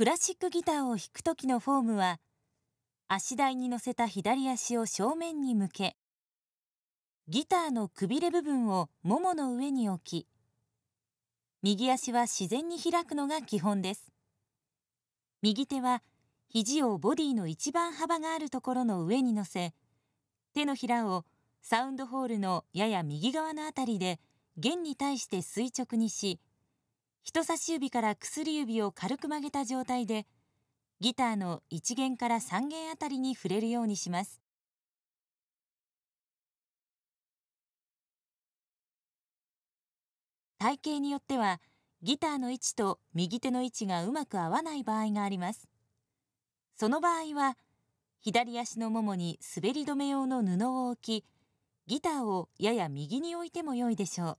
クラシックギターを弾く時のフォームは足台に乗せた左足を正面に向けギターのくびれ部分をももの上に置き右足は自然に開くのが基本です右手は肘をボディの一番幅があるところの上に乗せ手のひらをサウンドホールのやや右側のあたりで弦に対して垂直にし人差し指から薬指を軽く曲げた状態で、ギターの1弦から3弦あたりに触れるようにします。体型によっては、ギターの位置と右手の位置がうまく合わない場合があります。その場合は、左足のももに滑り止め用の布を置き、ギターをやや右に置いても良いでしょう。